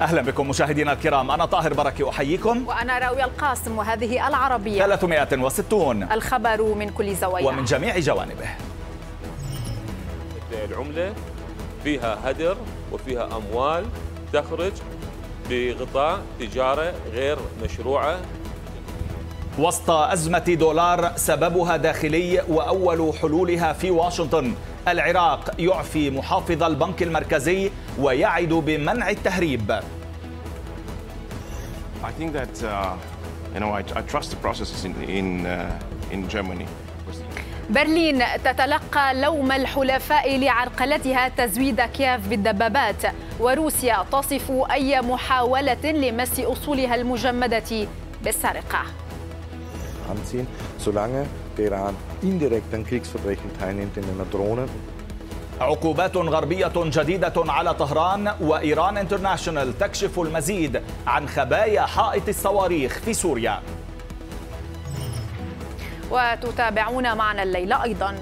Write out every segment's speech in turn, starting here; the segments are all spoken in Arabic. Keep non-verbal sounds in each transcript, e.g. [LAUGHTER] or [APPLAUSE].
أهلا بكم مشاهدينا الكرام أنا طاهر بركي أحييكم وأنا راوية القاسم وهذه العربية 360 الخبر من كل زواياه ومن جميع جوانبه العملة فيها هدر وفيها أموال تخرج بغطاء تجارة غير مشروعة وسط أزمة دولار سببها داخلي وأول حلولها في واشنطن العراق يعفي محافظ البنك المركزي ويعد بمنع التهريب I think that uh, you know I, I trust the processes in in uh, in Germany. برلين تتلقى لوم الحلفاء لعرقلتها تزويد كييف بالدبابات وروسيا تصف أي محاولة لمس أصولها المجمدة بالسرقة. der Iran indirekt an Kriegsverbrechen teilnimmt in einer Drohne. عقوبات غربية جديدة على طهران وإيران انترناشنال تكشف المزيد عن خبايا حائط الصواريخ في سوريا وتتابعون معنا الليلة أيضاً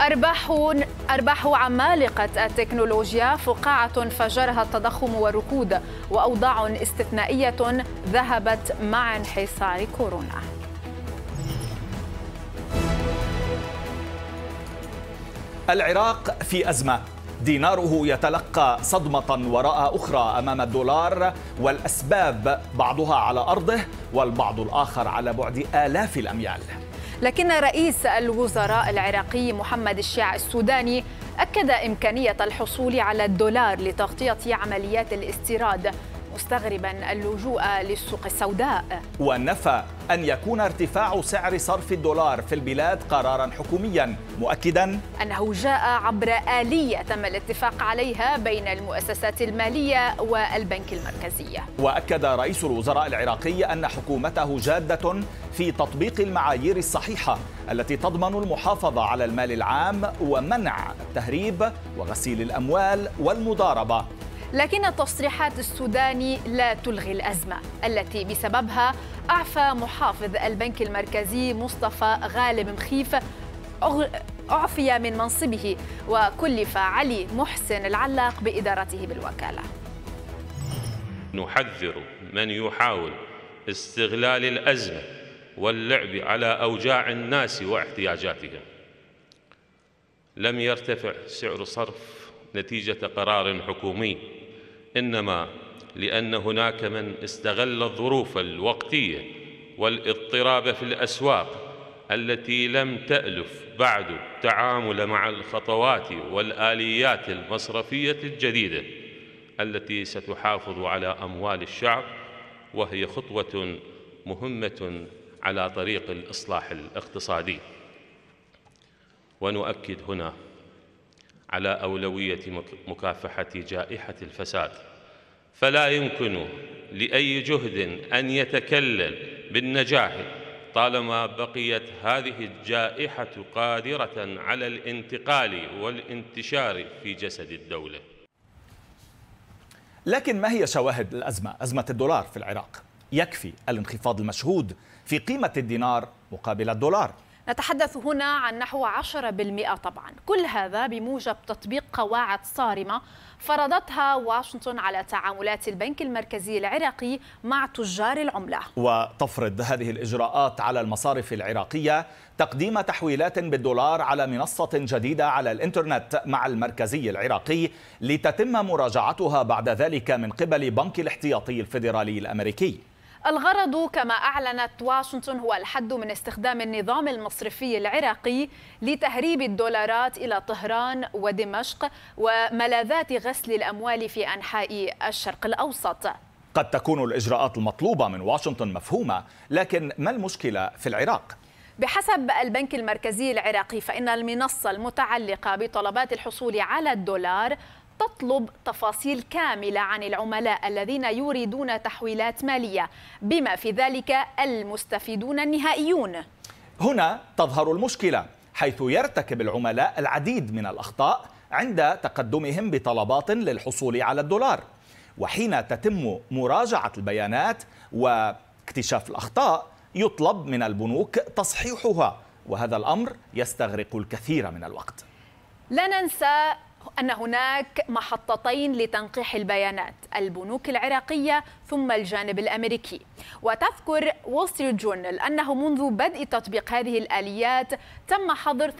أرباح أرباح عمالقة التكنولوجيا فقاعة فجرها التضخم والركود وأوضاع استثنائية ذهبت مع انحصار كورونا. العراق في أزمة ديناره يتلقى صدمة وراء أخرى أمام الدولار والأسباب بعضها على أرضه والبعض الآخر على بعد آلاف الأميال لكن رئيس الوزراء العراقي محمد الشيع السوداني أكد إمكانية الحصول على الدولار لتغطية عمليات الاستيراد مستغربا اللجوء للسوق السوداء ونفى أن يكون ارتفاع سعر صرف الدولار في البلاد قرارا حكوميا مؤكدا أنه جاء عبر آلية تم الاتفاق عليها بين المؤسسات المالية والبنك المركزي وأكد رئيس الوزراء العراقي أن حكومته جادة في تطبيق المعايير الصحيحة التي تضمن المحافظة على المال العام ومنع التهريب وغسيل الأموال والمضاربة لكن تصريحات السوداني لا تلغي الأزمة التي بسببها أعفى محافظ البنك المركزي مصطفى غالب مخيف أعفي من منصبه وكلف علي محسن العلاق بإدارته بالوكالة نحذر من يحاول استغلال الأزمة واللعب على أوجاع الناس واحتياجاتهم لم يرتفع سعر صرف نتيجة قرار حكومي إنما لأن هناك من استغل الظروف الوقتية والاضطراب في الأسواق التي لم تألف بعد التعامل مع الخطوات والآليات المصرفية الجديدة التي ستحافظ على أموال الشعب وهي خطوة مهمة على طريق الإصلاح الاقتصادي ونؤكد هنا على أولوية مكافحة جائحة الفساد فلا يمكن لأي جهد أن يتكلل بالنجاح طالما بقيت هذه الجائحة قادرة على الانتقال والانتشار في جسد الدولة لكن ما هي شواهد الأزمة؟ أزمة الدولار في العراق يكفي الانخفاض المشهود في قيمة الدينار مقابل الدولار نتحدث هنا عن نحو 10% طبعا كل هذا بموجب تطبيق قواعد صارمة فرضتها واشنطن على تعاملات البنك المركزي العراقي مع تجار العملة وتفرض هذه الإجراءات على المصارف العراقية تقديم تحويلات بالدولار على منصة جديدة على الإنترنت مع المركزي العراقي لتتم مراجعتها بعد ذلك من قبل بنك الاحتياطي الفيدرالي الأمريكي الغرض كما أعلنت واشنطن هو الحد من استخدام النظام المصرفي العراقي لتهريب الدولارات إلى طهران ودمشق وملاذات غسل الأموال في أنحاء الشرق الأوسط قد تكون الإجراءات المطلوبة من واشنطن مفهومة لكن ما المشكلة في العراق؟ بحسب البنك المركزي العراقي فإن المنصة المتعلقة بطلبات الحصول على الدولار تطلب تفاصيل كاملة عن العملاء الذين يريدون تحويلات مالية بما في ذلك المستفيدون النهائيون هنا تظهر المشكلة حيث يرتكب العملاء العديد من الأخطاء عند تقدمهم بطلبات للحصول على الدولار وحين تتم مراجعة البيانات واكتشاف الأخطاء يطلب من البنوك تصحيحها وهذا الأمر يستغرق الكثير من الوقت لا ننسى أن هناك محطتين لتنقيح البيانات البنوك العراقية ثم الجانب الأمريكي وتذكر وستر جورنال أنه منذ بدء تطبيق هذه الآليات تم حظر 80%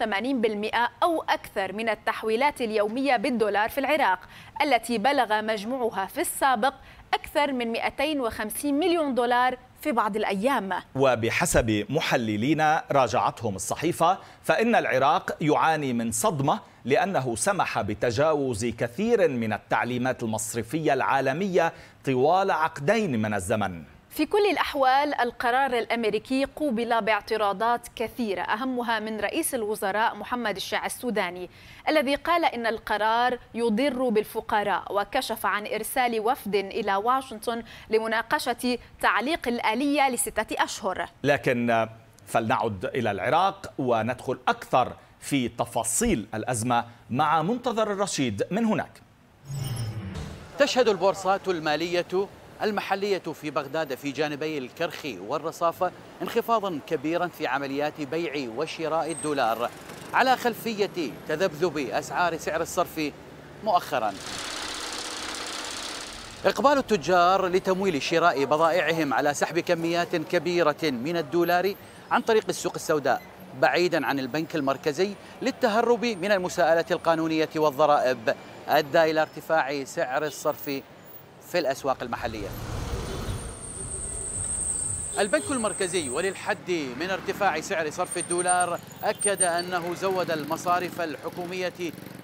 أو أكثر من التحويلات اليومية بالدولار في العراق التي بلغ مجموعها في السابق أكثر من 250 مليون دولار في بعض الأيام وبحسب محللين راجعتهم الصحيفة فإن العراق يعاني من صدمة لأنه سمح بتجاوز كثير من التعليمات المصرفية العالمية طوال عقدين من الزمن في كل الأحوال القرار الأمريكي قوبل باعتراضات كثيرة أهمها من رئيس الوزراء محمد الشاع السوداني الذي قال إن القرار يضر بالفقراء وكشف عن إرسال وفد إلى واشنطن لمناقشة تعليق الآلية لستة أشهر لكن فلنعد إلى العراق وندخل أكثر في تفاصيل الأزمة مع منتظر الرشيد من هناك تشهد البورصات المالية المحلية في بغداد في جانبي الكرخ والرصافة انخفاضا كبيرا في عمليات بيع وشراء الدولار على خلفية تذبذب أسعار سعر الصرف مؤخرا إقبال التجار لتمويل شراء بضائعهم على سحب كميات كبيرة من الدولار عن طريق السوق السوداء بعيدا عن البنك المركزي للتهرب من المساءلة القانونية والضرائب أدى إلى ارتفاع سعر الصرف في الأسواق المحلية البنك المركزي وللحد من ارتفاع سعر صرف الدولار أكد أنه زود المصارف الحكومية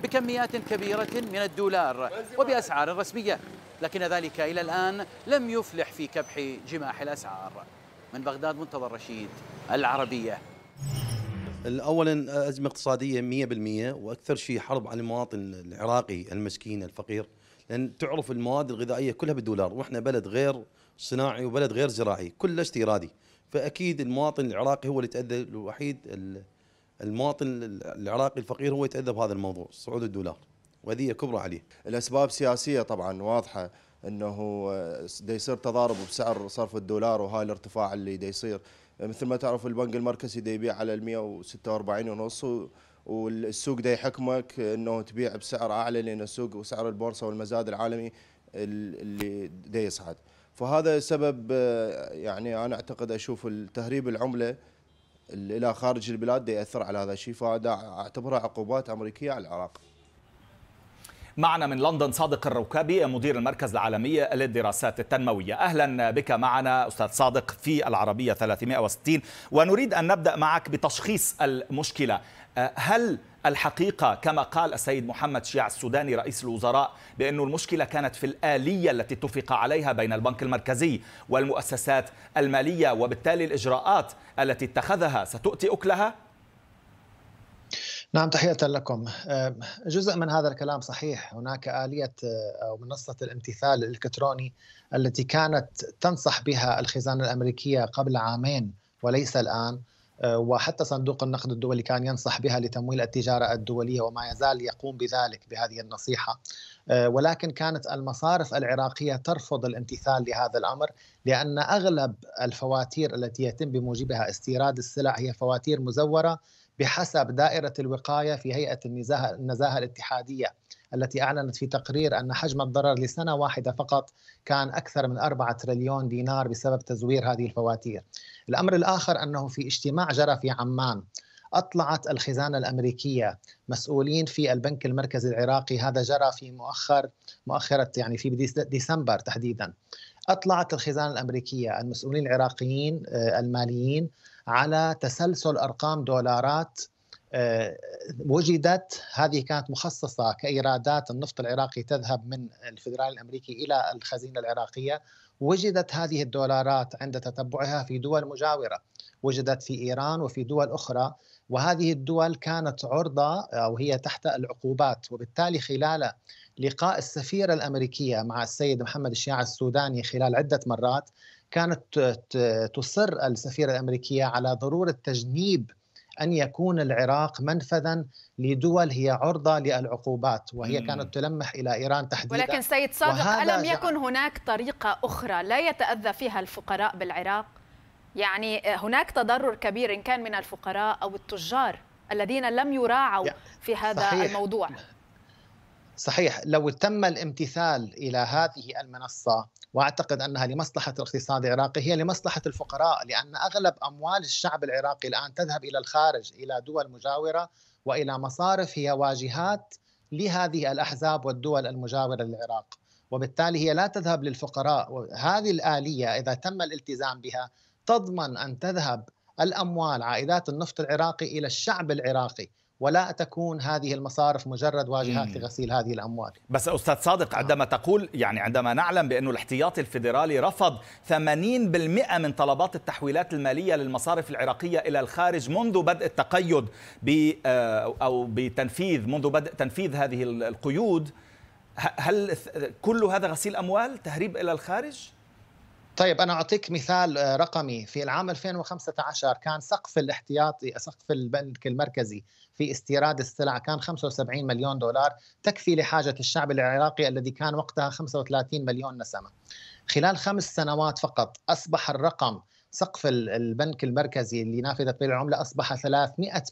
بكميات كبيرة من الدولار وبأسعار رسمية لكن ذلك إلى الآن لم يفلح في كبح جماح الأسعار من بغداد منتظر رشيد العربية اولا ازمه اقتصاديه 100% واكثر شيء حرب على المواطن العراقي المسكين الفقير لان تعرف المواد الغذائيه كلها بالدولار واحنا بلد غير صناعي وبلد غير زراعي كله استيرادي فاكيد المواطن العراقي هو اللي يتاذى الوحيد المواطن العراقي الفقير هو يتاذى بهذا الموضوع صعود الدولار وهذه كبرى عليه الاسباب سياسيه طبعا واضحه انه آه، دا يصير تضارب بسعر صرف الدولار وهاي الارتفاع اللي دا يصير مثل ما تعرف البنك المركزي دا يبيع على ال 146 ونص والسوق دا يحكمك انه تبيع بسعر اعلى لان السوق وسعر البورصه والمزاد العالمي اللي دا يصعد فهذا سبب يعني انا اعتقد اشوف تهريب العمله الى خارج البلاد دا ياثر على هذا الشيء فهذا اعتبرها عقوبات امريكيه على العراق معنا من لندن صادق الروكابي مدير المركز العالمي للدراسات التنموية أهلا بك معنا أستاذ صادق في العربية 360 ونريد أن نبدأ معك بتشخيص المشكلة آه، هل الحقيقة كما قال السيد محمد شيع السوداني رئيس الوزراء بأن المشكلة كانت في الآلية التي اتفق عليها بين البنك المركزي والمؤسسات المالية وبالتالي الإجراءات التي اتخذها ستؤتي أكلها نعم تحية لكم جزء من هذا الكلام صحيح هناك آلية آه، أو منصة الامتثال الإلكتروني التي كانت تنصح بها الخزانة الأمريكية قبل عامين وليس الآن آه، وحتى صندوق النقد الدولي كان ينصح بها لتمويل التجارة الدولية وما يزال يقوم بذلك بهذه النصيحة آه، ولكن كانت المصارف العراقية ترفض الامتثال لهذا الأمر لأن أغلب الفواتير التي يتم بموجبها استيراد السلع هي فواتير مزورة بحسب دائرة الوقاية في هيئة النزاهة, النزاهة الاتحادية التي أعلنت في تقرير أن حجم الضرر لسنة واحدة فقط كان أكثر من 4 تريليون دينار بسبب تزوير هذه الفواتير الأمر الآخر أنه في اجتماع جرى في عمان أطلعت الخزانة الأمريكية مسؤولين في البنك المركزي العراقي هذا جرى في مؤخر مؤخرة يعني في ديسمبر تحديدا أطلعت الخزانة الأمريكية المسؤولين العراقيين آه، الماليين على تسلسل ارقام دولارات آه، وجدت هذه كانت مخصصة كإيرادات النفط العراقي تذهب من الفدرالي الأمريكي إلى الخزينة العراقية وجدت هذه الدولارات عند تتبعها في دول مجاورة وجدت في إيران وفي دول أخرى وهذه الدول كانت عرضة أو هي تحت العقوبات وبالتالي خلال لقاء السفيرة الأمريكية مع السيد محمد الشياع السوداني خلال عدة مرات كانت تصر السفيرة الأمريكية على ضرورة تجنيب أن يكون العراق منفذا لدول هي عرضة للعقوبات وهي كانت تلمح إلى إيران تحديدا ولكن سيد صادق ألم يكن هناك طريقة أخرى لا يتأذى فيها الفقراء بالعراق؟ يعني هناك تضرر كبير إن كان من الفقراء أو التجار الذين لم يراعوا في هذا صحيح. الموضوع صحيح لو تم الامتثال إلى هذه المنصة واعتقد انها لمصلحه الاقتصاد العراقي هي لمصلحه الفقراء لان اغلب اموال الشعب العراقي الان تذهب الى الخارج الى دول مجاوره والى مصارف هي واجهات لهذه الاحزاب والدول المجاوره للعراق وبالتالي هي لا تذهب للفقراء هذه الاليه اذا تم الالتزام بها تضمن ان تذهب الاموال عائدات النفط العراقي الى الشعب العراقي ولا تكون هذه المصارف مجرد واجهات مم. لغسيل هذه الاموال. بس استاذ صادق عندما تقول يعني عندما نعلم بانه الاحتياطي الفيدرالي رفض 80% من طلبات التحويلات الماليه للمصارف العراقيه الى الخارج منذ بدء التقيد ب آه، او بتنفيذ منذ بدء تنفيذ هذه القيود هل كل هذا غسيل اموال تهريب الى الخارج؟ طيب انا اعطيك مثال آه، رقمي في العام 2015 كان سقف الاحتياطي سقف البنك المركزي في استيراد السلع كان 75 مليون دولار تكفي لحاجة الشعب العراقي الذي كان وقتها 35 مليون نسمة خلال خمس سنوات فقط أصبح الرقم سقف البنك المركزي لنافذة بيع العملة أصبح 300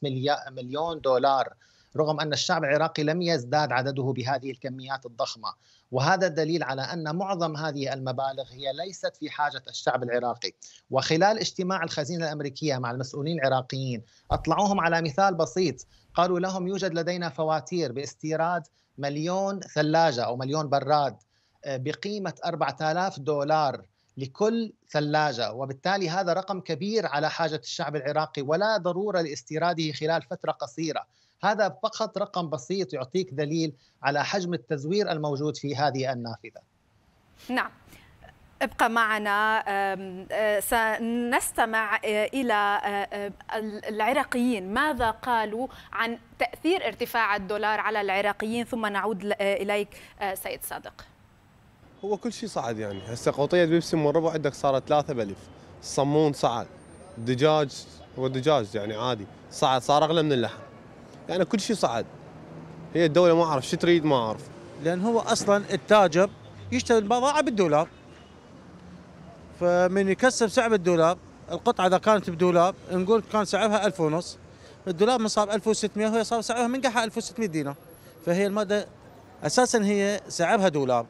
مليون دولار رغم أن الشعب العراقي لم يزداد عدده بهذه الكميات الضخمة وهذا دليل على أن معظم هذه المبالغ هي ليست في حاجة الشعب العراقي وخلال اجتماع الخزينة الأمريكية مع المسؤولين العراقيين أطلعوهم على مثال بسيط قالوا لهم يوجد لدينا فواتير باستيراد مليون ثلاجة أو مليون براد آه، بقيمة 4000 دولار لكل ثلاجة وبالتالي هذا رقم كبير على حاجة الشعب العراقي ولا ضرورة لاستيراده خلال فترة قصيرة هذا فقط رقم بسيط يعطيك دليل على حجم التزوير الموجود في هذه النافذه نعم ابقى معنا أه، سنستمع أه، الى أه، العراقيين ماذا قالوا عن تاثير ارتفاع الدولار على العراقيين ثم نعود اليك سيد صادق هو كل شيء صعد يعني هسه قوطيه بيبسي مربع عندك صارت 3 بلف الصمون صعد الدجاج هو دجاج يعني عادي صعد صار اغلى من اللحم يعني كل شيء صعد هي الدوله ما اعرف شو تريد ما اعرف لان هو اصلا التاجر يشتري البضاعه بالدولار فمن يكسب سعر الدولار القطعه اذا كانت بدولار نقول كان سعرها 1000 ونص الدولار من صار 1600 وهي صار سعرها من قحها 1600 دينار فهي الماده اساسا هي سعرها دولار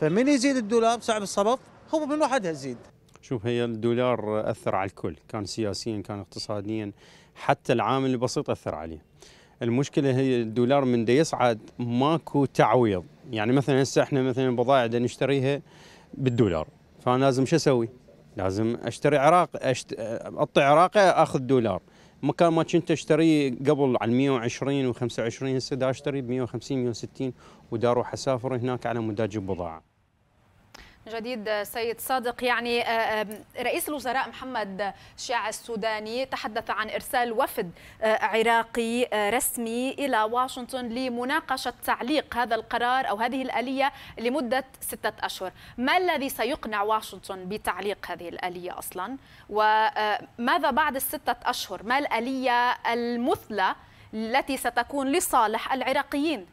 فمن يزيد الدولار سعر الصرف هو من وحدها يزيد شوف هي الدولار اثر على الكل كان سياسيا كان اقتصاديا حتى العامل البسيط اثر عليه المشكله هي الدولار من دا يصعد ماكو تعويض يعني مثلا هسه احنا مثلا بضائع دا نشتريها بالدولار فانا لازم شو اسوي؟ لازم اشتري عراق أشت... عراقي اخذ دولار مكان ما كنت اشتري قبل على 120 و25 هسه دا اشتري ب 150 160 ودا اروح اسافر هناك على مود اجيب بضاعه جديد سيد صادق يعني آه، آه، رئيس الوزراء محمد شيع السوداني تحدث عن ارسال وفد آه، عراقي رسمي الى واشنطن لمناقشه تعليق هذا القرار او هذه الاليه لمده سته اشهر، ما الذي سيقنع واشنطن بتعليق هذه الاليه اصلا؟ وماذا بعد السته اشهر؟ ما الاليه المثلى التي ستكون لصالح العراقيين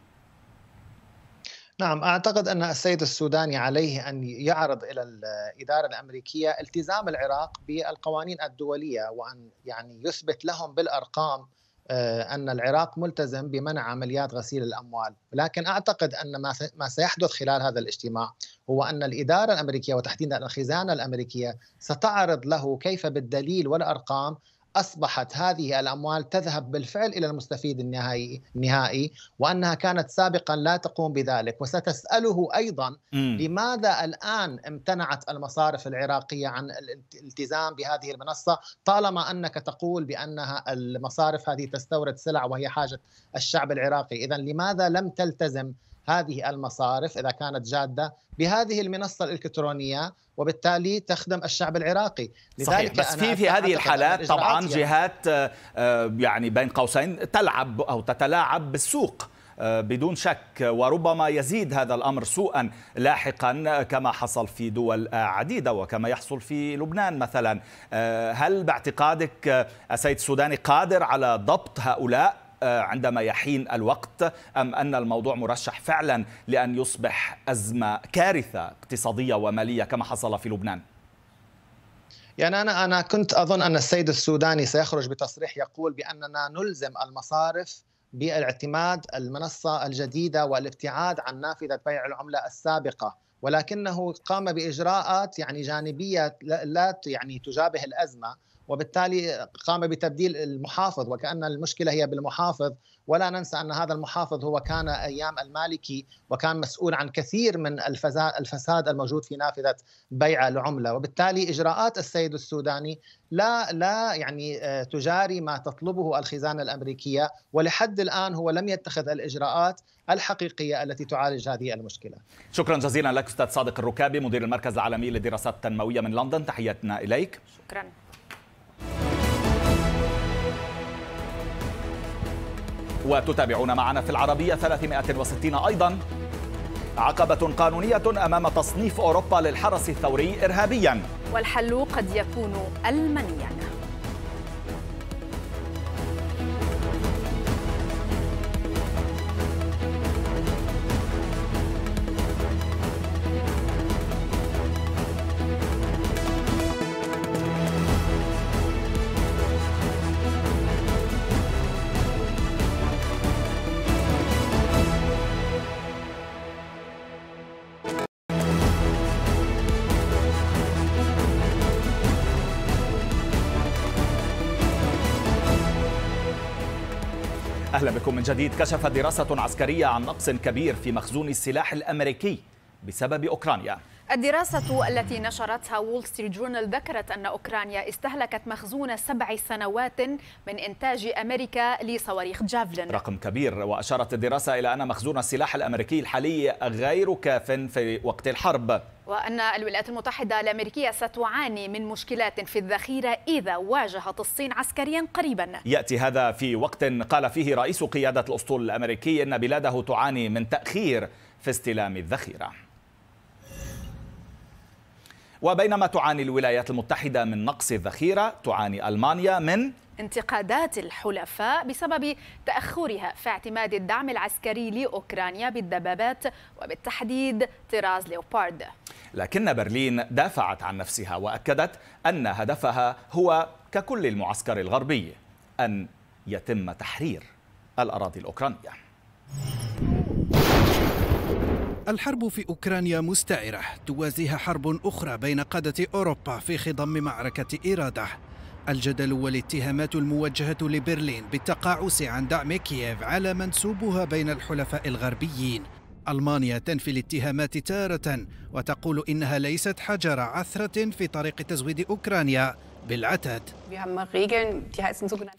نعم اعتقد ان السيد السوداني عليه ان يعرض الى الاداره الامريكيه التزام العراق بالقوانين الدوليه وان يعني يثبت لهم بالارقام آه، ان العراق ملتزم بمنع عمليات غسيل الاموال، لكن اعتقد ان ما سيحدث خلال هذا الاجتماع هو ان الاداره الامريكيه وتحديدا الخزانه الامريكيه ستعرض له كيف بالدليل والارقام اصبحت هذه الاموال تذهب بالفعل الى المستفيد النهائي النهائي وانها كانت سابقا لا تقوم بذلك وستساله ايضا م. لماذا الان امتنعت المصارف العراقيه عن الالتزام بهذه المنصه طالما انك تقول بانها المصارف هذه تستورد سلع وهي حاجه الشعب العراقي اذا لماذا لم تلتزم هذه المصارف اذا كانت جاده بهذه المنصه الالكترونيه وبالتالي تخدم الشعب العراقي لذلك صحيح. بس في في هذه الحالات طبعا يعني جهات آه، آه، يعني بين قوسين تلعب او تتلاعب بالسوق آه، بدون شك وربما يزيد هذا الامر سوءا لاحقا كما حصل في دول عديده وكما يحصل في لبنان مثلا هل باعتقادك السيد السوداني قادر على ضبط هؤلاء آه، عندما يحين الوقت أم أن الموضوع مرشح فعلا لأن يصبح أزمة كارثة اقتصادية ومالية كما حصل في لبنان؟ يعني أنا أنا كنت أظن أن السيد السوداني سيخرج بتصريح يقول بأننا نلزم المصارف بالاعتماد المنصة الجديدة والابتعاد عن نافذة بيع العملة السابقة ولكنه قام بإجراءات يعني جانبية لا يعني تجابه الأزمة وبالتالي قام بتبديل المحافظ وكأن المشكلة هي بالمحافظ ولا ننسى أن هذا المحافظ هو كان أيام المالكي وكان مسؤول عن كثير من الفساد الموجود في نافذة بيع العملة وبالتالي إجراءات السيد السوداني لا لا يعني آه، تجاري ما تطلبه الخزانة الأمريكية ولحد الآن هو لم يتخذ الإجراءات الحقيقية التي تعالج هذه المشكلة شكرا جزيلا لك أستاذ صادق الركابي مدير المركز العالمي للدراسات التنموية من لندن تحياتنا إليك شكرا وتتابعون معنا في العربية 360 أيضا عقبة قانونية أمام تصنيف أوروبا للحرس الثوري إرهابيا والحل قد يكون ألمانيا أهلا بكم من جديد كشفت دراسة عسكرية عن نقص كبير في مخزون السلاح الأمريكي بسبب أوكرانيا الدراسة التي نشرتها وول ستريت جورنال ذكرت أن أوكرانيا استهلكت مخزون سبع سنوات من إنتاج أمريكا لصواريخ جافلين رقم كبير وأشارت الدراسة إلى أن مخزون السلاح الأمريكي الحالي غير كاف في وقت الحرب وأن الولايات المتحدة الأمريكية ستعاني من مشكلات في الذخيرة إذا واجهت الصين عسكريا قريبا يأتي هذا في وقت قال فيه رئيس قيادة الأسطول الأمريكي أن بلاده تعاني من تأخير في استلام الذخيره وبينما تعاني الولايات المتحدة من نقص الذخيرة تعاني ألمانيا من انتقادات الحلفاء بسبب تأخرها في اعتماد الدعم العسكري لأوكرانيا بالدبابات وبالتحديد طراز ليوبارد لكن برلين دافعت عن نفسها وأكدت أن هدفها هو ككل المعسكر الغربي أن يتم تحرير الأراضي الأوكرانية الحرب في أوكرانيا مستعرة توازيها حرب أخرى بين قادة أوروبا في خضم معركة إرادة الجدل والاتهامات الموجهة لبرلين بالتقاعس عن دعم كييف على منسوبها بين الحلفاء الغربيين ألمانيا تنفي الاتهامات تارة وتقول إنها ليست حجر عثرة في طريق تزويد أوكرانيا بالعتاد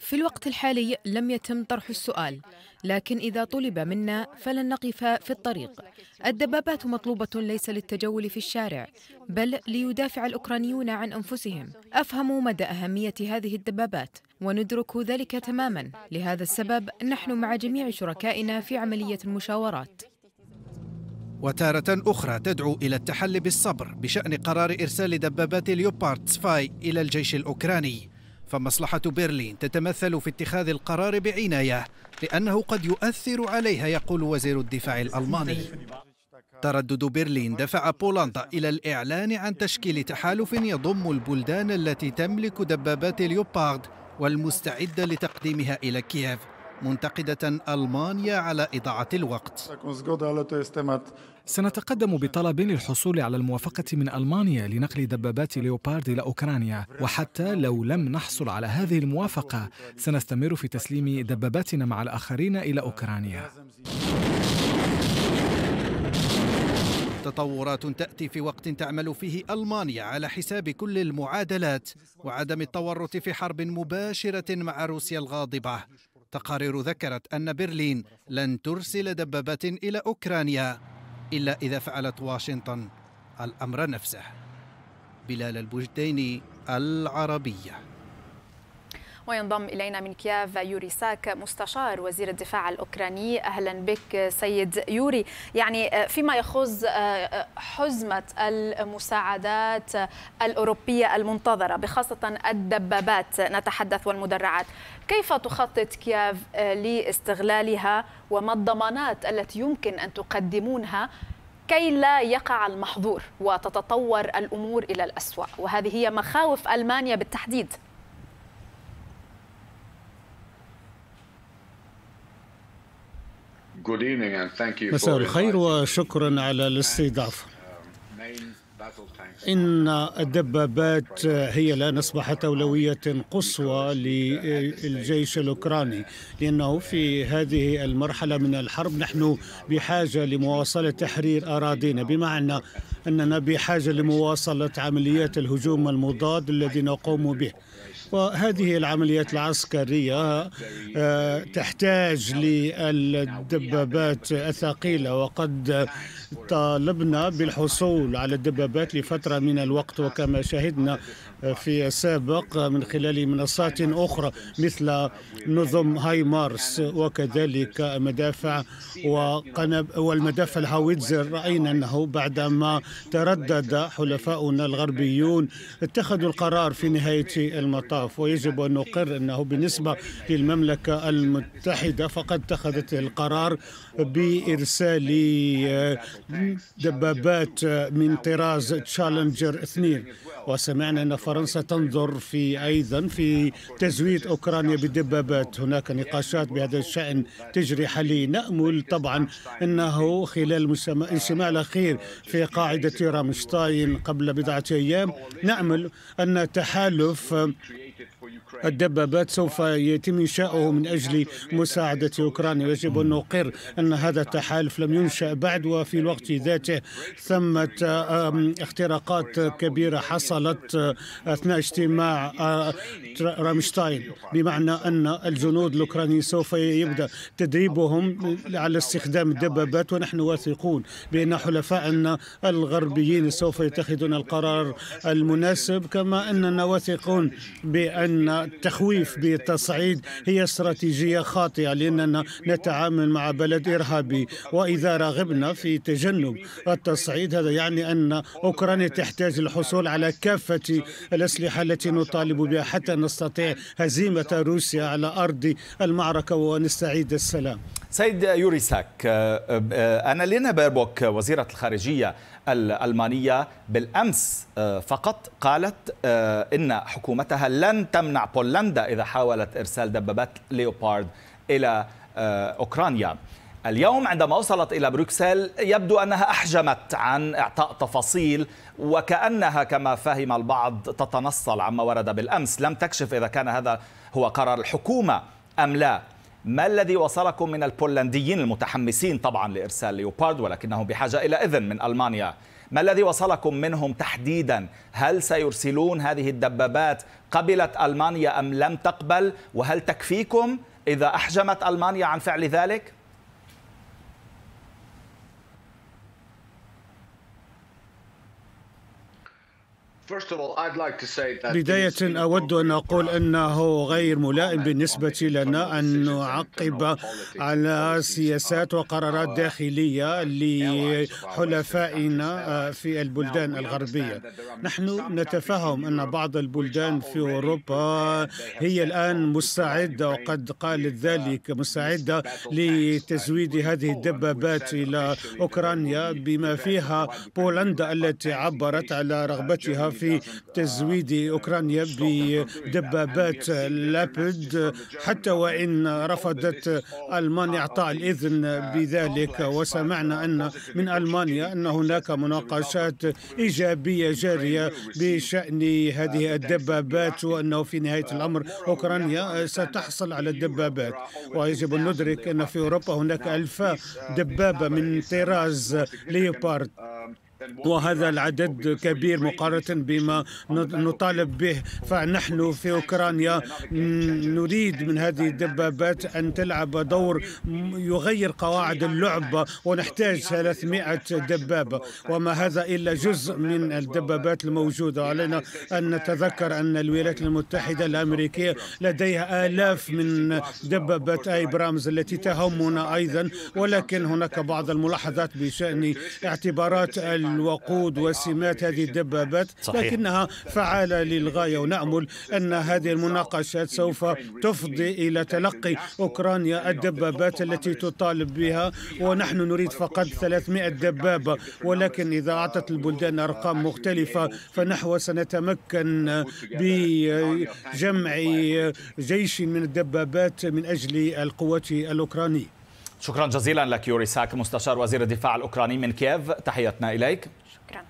في الوقت الحالي لم يتم طرح السؤال لكن إذا طلب منا فلن نقف في الطريق الدبابات مطلوبة ليس للتجول في الشارع بل ليدافع الأوكرانيون عن أنفسهم أفهموا مدى أهمية هذه الدبابات وندرك ذلك تماما لهذا السبب نحن مع جميع شركائنا في عملية المشاورات وتارة أخرى تدعو إلى التحلي بالصبر بشأن قرار إرسال دبابات ليوبارد سفاي إلى الجيش الأوكراني فمصلحة برلين تتمثل في اتخاذ القرار بعناية لأنه قد يؤثر عليها يقول وزير الدفاع الألماني تردد برلين دفع بولندا إلى الإعلان عن تشكيل تحالف يضم البلدان التي تملك دبابات ليوبارد والمستعدة لتقديمها إلى كييف منتقدة ألمانيا على إضاعة الوقت سنتقدم بطلب للحصول على الموافقة من ألمانيا لنقل دبابات ليوبارد إلى أوكرانيا وحتى لو لم نحصل على هذه الموافقة سنستمر في تسليم دباباتنا مع الآخرين إلى أوكرانيا تطورات تأتي في وقت تعمل فيه ألمانيا على حساب كل المعادلات وعدم التورط في حرب مباشرة مع روسيا الغاضبة تقارير ذكرت أن برلين لن ترسل دبابات إلى أوكرانيا إلا إذا فعلت واشنطن الأمر نفسه بلال البجديني العربيه وينضم إلينا من كييف يوري ساك مستشار وزير الدفاع الأوكراني أهلا بك سيد يوري يعني آه، فيما يخص آه، آه، حزمة المساعدات الأوروبية المنتظرة بخاصة الدبابات نتحدث والمدرعات كيف تخطط كييف لاستغلالها وما الضمانات التي يمكن أن تقدمونها كي لا يقع المحظور وتتطور الامور الى الاسوا وهذه هي مخاوف المانيا بالتحديد مساء الخير وشكرا على الاستضافة uh, إن الدبابات هي الآن أصبحت أولوية قصوى للجيش الأوكراني لأنه في هذه المرحلة من الحرب نحن بحاجة لمواصلة تحرير أراضينا بمعنى أننا بحاجة لمواصلة عمليات الهجوم المضاد الذي نقوم به وهذه العمليات العسكرية آه، تحتاج للدبابات الثقيلة وقد طالبنا بالحصول على الدبابات لفترة من الوقت وكما شاهدنا في السابق من خلال منصات أخرى مثل نظم هاي مارس وكذلك مدافع وقنب والمدافع الهاويتزر رأينا أنه بعدما تردد حلفاؤنا الغربيون اتخذوا القرار في نهاية المطاف ويجب أن نقر أنه بالنسبة للمملكة المتحدة فقد اتخذت القرار بإرسال دبابات من طراز تشالنجر 2 وسمعنا أن فرنسا تنظر في أيضا في تزويد أوكرانيا بالدبابات هناك نقاشات بهذا الشأن تجري حاليا نأمل طبعا أنه خلال الاجتماع الأخير في قاعدة رامشتاين قبل بضعة أيام نأمل أن تحالف الدبابات سوف يتم إنشاؤه من أجل مساعدة أوكرانيا يجب أن نقر أن هذا التحالف لم ينشأ بعد وفي الوقت ذاته ثمة اختراقات كبيرة حصلت أثناء اجتماع آه، رامشتاين بمعنى أن الجنود الأوكرانيين سوف يبدأ تدريبهم على استخدام الدبابات ونحن واثقون بأن حلفائنا الغربيين سوف يتخذون القرار المناسب كما أننا واثقون بأن أن التخويف بالتصعيد هي استراتيجية خاطئة لأننا نتعامل مع بلد إرهابي وإذا رغبنا في تجنب التصعيد هذا يعني أن أوكرانيا تحتاج للحصول على كافة الأسلحة التي نطالب بها حتى نستطيع هزيمة روسيا على أرض المعركة ونستعيد السلام سيد يوريساك أنالينا آه، آه، بيربوك آه، وزيرة الخارجية الألمانية بالأمس فقط قالت إن حكومتها لن تمنع بولندا إذا حاولت إرسال دبابات ليوبارد إلى أوكرانيا اليوم عندما وصلت إلى بروكسل يبدو أنها أحجمت عن إعطاء تفاصيل وكأنها كما فهم البعض تتنصل عما ورد بالأمس لم تكشف إذا كان هذا هو قرار الحكومة أم لا ما الذي وصلكم من البولنديين المتحمسين طبعا لإرسال ليوبارد ولكنهم بحاجة إلى إذن من ألمانيا ما الذي وصلكم منهم تحديدا هل سيرسلون هذه الدبابات قبلت ألمانيا أم لم تقبل وهل تكفيكم إذا أحجمت ألمانيا عن فعل ذلك؟ بداية أود أن أقول أنه غير ملائم بالنسبة لنا أن نعقب على سياسات وقرارات داخلية لحلفائنا آه، في البلدان الغربية نحن نتفهم أن بعض البلدان في أوروبا هي الآن مستعدة وقد قالت uh, ذلك مستعدة لتزويد هذه الدبابات إلى أوكرانيا بما فيها بولندا التي عبرت على uh, رغبتها في تزويد أوكرانيا بدبابات لابد حتى وإن رفضت ألمانيا إعطاء الإذن بذلك وسمعنا أن من ألمانيا أن هناك مناقشات إيجابية جارية بشأن هذه الدبابات وأنه في نهاية الأمر أوكرانيا ستحصل على الدبابات ويجب أن ندرك أن في أوروبا هناك ألفا دبابة من طراز ليوبارد وهذا العدد كبير مقارنة بما نطالب به فنحن في أوكرانيا نريد من هذه الدبابات أن تلعب دور يغير قواعد اللعبة ونحتاج 300 دبابة وما هذا إلا جزء من الدبابات الموجودة علينا أن نتذكر أن الولايات المتحدة الأمريكية لديها آلاف من دبابات أيبرامز التي تهمنا أيضا ولكن هناك بعض الملاحظات بشأن اعتبارات ال الوقود وسمات هذه الدبابات صحيح. لكنها فعالة للغاية ونأمل أن هذه المناقشات سوف تفضي إلى تلقي أوكرانيا الدبابات التي تطالب بها ونحن نريد فقط 300 دبابة ولكن إذا أعطت البلدان أرقام مختلفة فنحو سنتمكن بجمع جيش من الدبابات من أجل القوات الأوكرانية شكرا جزيلا لك يوري ساك مستشار وزير الدفاع الأوكراني من كييف تحياتنا إليك شكرا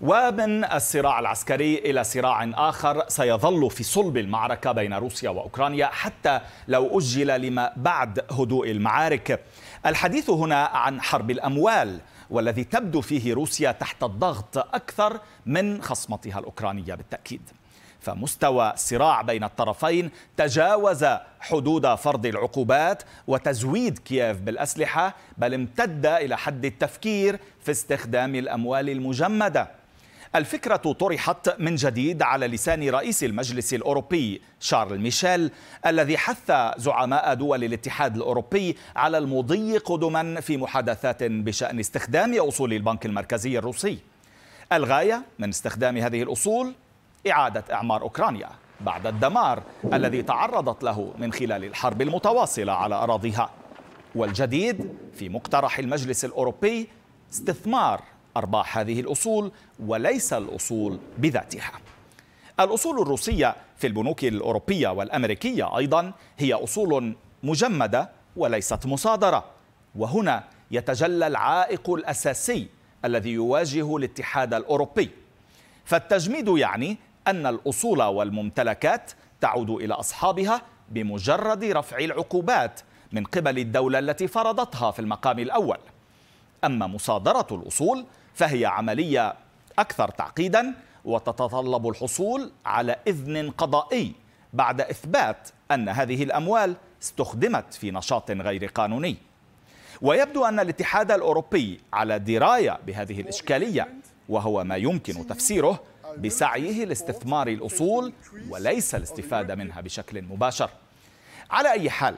ومن الصراع العسكري إلى صراع آخر سيظل في صلب المعركة بين روسيا وأوكرانيا حتى لو أجل لما بعد هدوء المعارك الحديث هنا عن حرب الأموال والذي تبدو فيه روسيا تحت الضغط أكثر من خصمتها الأوكرانية بالتأكيد فمستوى الصراع بين الطرفين تجاوز حدود فرض العقوبات وتزويد كييف بالأسلحة بل امتد إلى حد التفكير في استخدام الأموال المجمدة الفكرة طرحت من جديد على لسان رئيس المجلس الأوروبي شارل ميشيل الذي حث زعماء دول الاتحاد الأوروبي على المضي قدما في محادثات بشأن استخدام أصول البنك المركزي الروسي الغاية من استخدام هذه الأصول إعادة إعمار أوكرانيا بعد الدمار الذي تعرضت له من خلال الحرب المتواصلة على أراضيها والجديد في مقترح المجلس الأوروبي استثمار أرباح هذه الأصول وليس الأصول بذاتها الأصول الروسية في البنوك الأوروبية والأمريكية أيضا هي أصول مجمدة وليست مصادرة وهنا يتجلى العائق الأساسي الذي يواجه الاتحاد الأوروبي فالتجميد يعني أن الأصول والممتلكات تعود إلى أصحابها بمجرد رفع العقوبات من قبل الدولة التي فرضتها في المقام الأول أما مصادرة الأصول فهي عملية أكثر تعقيدا وتتطلب الحصول على إذن قضائي بعد إثبات أن هذه الأموال استخدمت في نشاط غير قانوني ويبدو أن الاتحاد الأوروبي على دراية بهذه الإشكالية وهو ما يمكن تفسيره بسعيه لاستثمار الأصول وليس الاستفادة منها بشكل مباشر على أي حال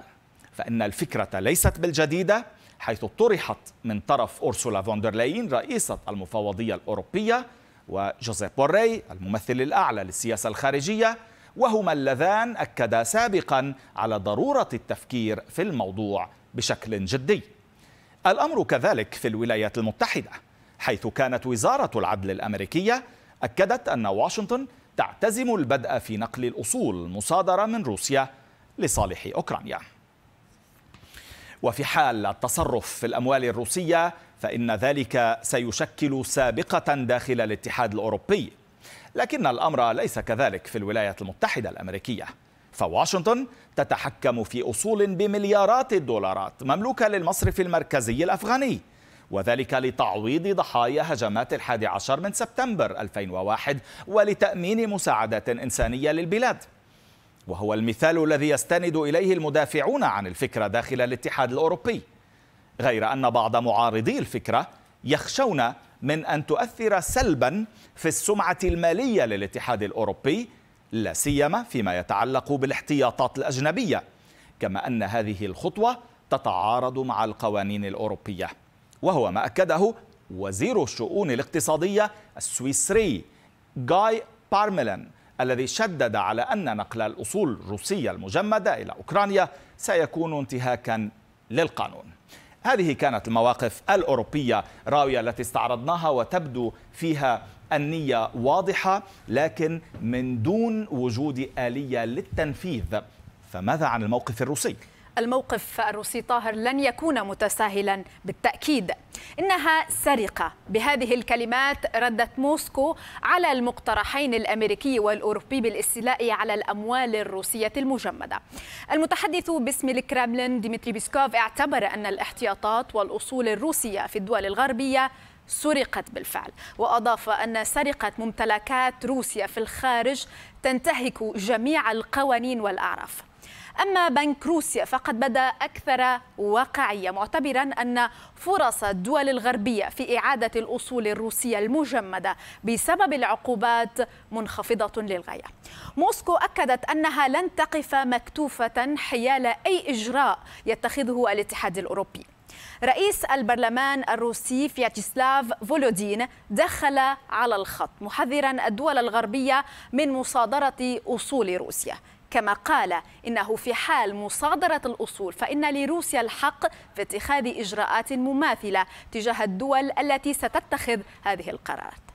فإن الفكرة ليست بالجديدة حيث طرحت من طرف أورسولا فوندرلاين رئيسة المفوضية الأوروبية وجوزيف بوري الممثل الأعلى للسياسة الخارجية وهما اللذان أكدا سابقا على ضرورة التفكير في الموضوع بشكل جدي الأمر كذلك في الولايات المتحدة حيث كانت وزارة العدل الأمريكية أكدت أن واشنطن تعتزم البدء في نقل الأصول المصادرة من روسيا لصالح أوكرانيا وفي حال التصرف في الأموال الروسية فإن ذلك سيشكل سابقة داخل الاتحاد الأوروبي لكن الأمر ليس كذلك في الولايات المتحدة الأمريكية فواشنطن تتحكم في أصول بمليارات الدولارات مملوكة للمصرف المركزي الأفغاني وذلك لتعويض ضحايا هجمات الحادي عشر من سبتمبر 2001 ولتأمين مساعدات إنسانية للبلاد وهو المثال الذي يستند إليه المدافعون عن الفكرة داخل الاتحاد الأوروبي غير أن بعض معارضي الفكرة يخشون من أن تؤثر سلبا في السمعة المالية للاتحاد الأوروبي لا سيما فيما يتعلق بالاحتياطات الأجنبية كما أن هذه الخطوة تتعارض مع القوانين الأوروبية وهو ما أكده وزير الشؤون الاقتصادية السويسري جاي بارميلان الذي شدد على أن نقل الأصول الروسية المجمدة إلى أوكرانيا سيكون انتهاكا للقانون هذه كانت المواقف الأوروبية راوية التي استعرضناها وتبدو فيها النية واضحة لكن من دون وجود آلية للتنفيذ فماذا عن الموقف الروسي؟ الموقف الروسي طاهر لن يكون متساهلا بالتأكيد إنها سرقة بهذه الكلمات ردت موسكو على المقترحين الأمريكي والأوروبي بالاستيلاء على الأموال الروسية المجمدة المتحدث باسم الكرملين ديمتري بيسكوف اعتبر أن الاحتياطات والأصول الروسية في الدول الغربية سرقت بالفعل واضاف ان سرقه ممتلكات روسيا في الخارج تنتهك جميع القوانين والاعراف أما بنك روسيا فقد بدا أكثر واقعية معتبرا أن فرص الدول الغربية في إعادة الأصول الروسية المجمدة بسبب العقوبات منخفضة للغاية موسكو أكدت أنها لن تقف مكتوفة حيال أي إجراء يتخذه الاتحاد الأوروبي رئيس البرلمان الروسي فياتشيسلاف فولودين دخل على الخط محذرا الدول الغربية من مصادرة أصول روسيا كما قال إنه في حال مصادرة الأصول فإن لروسيا الحق في اتخاذ إجراءات مماثلة تجاه الدول التي ستتخذ هذه القرارات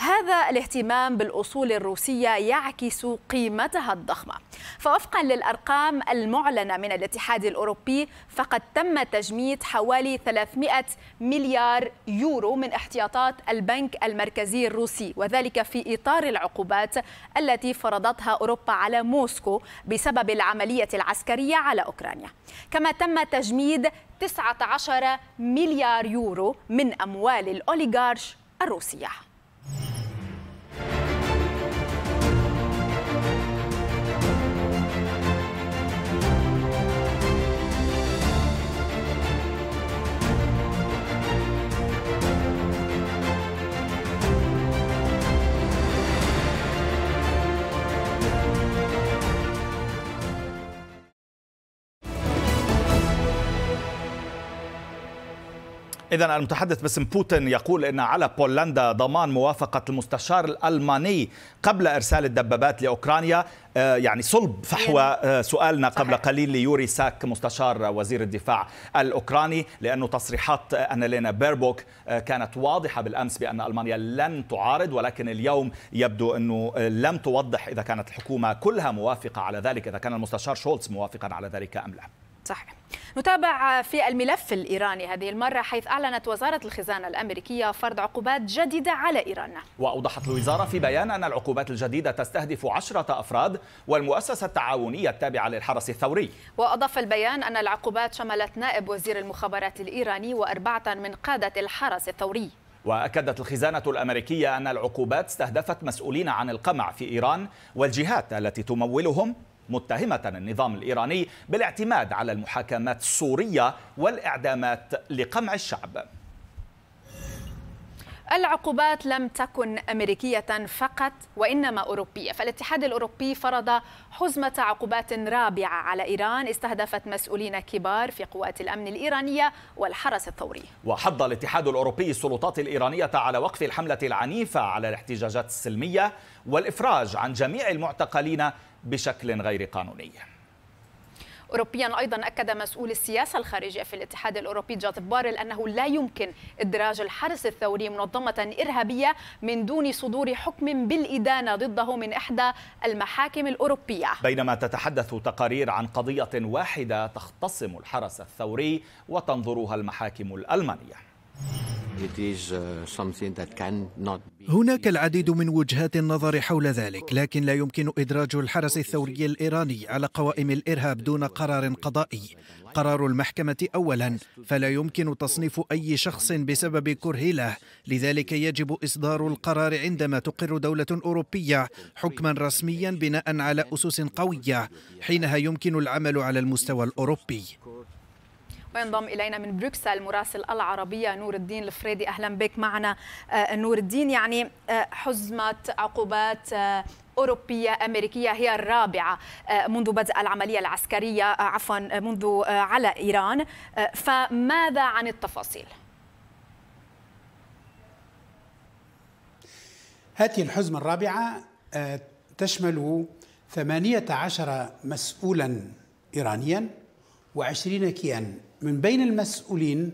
هذا الاهتمام بالأصول الروسية يعكس قيمتها الضخمة فوفقا للأرقام المعلنة من الاتحاد الأوروبي فقد تم تجميد حوالي 300 مليار يورو من احتياطات البنك المركزي الروسي وذلك في إطار العقوبات التي فرضتها أوروبا على موسكو بسبب العملية العسكرية على أوكرانيا كما تم تجميد 19 مليار يورو من أموال الأوليغارش الروسيه إذا المتحدث باسم بوتين يقول أن على بولندا ضمان موافقة المستشار الألماني قبل إرسال الدبابات لأوكرانيا آه، يعني صلب فحوى آه، سؤالنا قبل قليل ليوري ساك مستشار وزير الدفاع الأوكراني لأنه تصريحات أنالينا بيربوك آه، كانت واضحة بالأمس بأن ألمانيا لن تعارض ولكن اليوم يبدو أنه لم توضح إذا كانت الحكومة كلها موافقة على ذلك إذا كان المستشار شولتز موافقا على ذلك أم لا صحيح نتابع في الملف الإيراني هذه المرة حيث أعلنت وزارة الخزانة الأمريكية فرض عقوبات جديدة على إيران وأوضحت الوزارة في بيان أن العقوبات الجديدة تستهدف عشرة أفراد والمؤسسة التعاونية التابعة للحرس الثوري وأضاف البيان أن العقوبات شملت نائب وزير المخابرات الإيراني وأربعة من قادة الحرس الثوري واكدت الخزانه الامريكيه ان العقوبات استهدفت مسؤولين عن القمع في ايران والجهات التي تمولهم متهمة النظام الإيراني بالاعتماد على المحاكمات السورية والإعدامات لقمع الشعب العقوبات لم تكن أمريكية فقط وإنما أوروبية فالاتحاد الأوروبي فرض حزمة عقوبات رابعة على إيران استهدفت مسؤولين كبار في قوات الأمن الإيرانية والحرس الثوري وحض الاتحاد الأوروبي السلطات الإيرانية على وقف الحملة العنيفة على الاحتجاجات السلمية والإفراج عن جميع المعتقلين بشكل غير قانوني أوروبيا أيضا أكد مسؤول السياسة الخارجية في الاتحاد الأوروبي جات بارل أنه لا يمكن إدراج الحرس الثوري منظمة إرهابية من دون صدور حكم بالإدانة ضده من إحدى المحاكم الأوروبية بينما تتحدث تقارير عن قضية واحدة تختصم الحرس الثوري وتنظرها المحاكم الألمانية Uh, هناك العديد من وجهات النظر حول ذلك لكن لا يمكن إدراج الحرس الثوري الإيراني على قوائم الإرهاب دون قرار قضائي قرار المحكمة أولا فلا يمكن تصنيف أي شخص بسبب كره له لذلك يجب إصدار القرار عندما تقر دولة أوروبية حكما رسميا بناء على أسس قوية حينها يمكن العمل على المستوى الأوروبي وينضم الينا من بروكسل مراسل العربيه نور الدين الفريدي اهلا بك معنا آه، نور الدين يعني آه، حزمه عقوبات آه، أوروبية أمريكية هي الرابعة منذ بدء العملية العسكرية عفوا منذ على إيران فماذا عن التفاصيل؟ هذه الحزمة الرابعة تشمل 18 مسؤولا إيرانيا وعشرين كيان من بين المسؤولين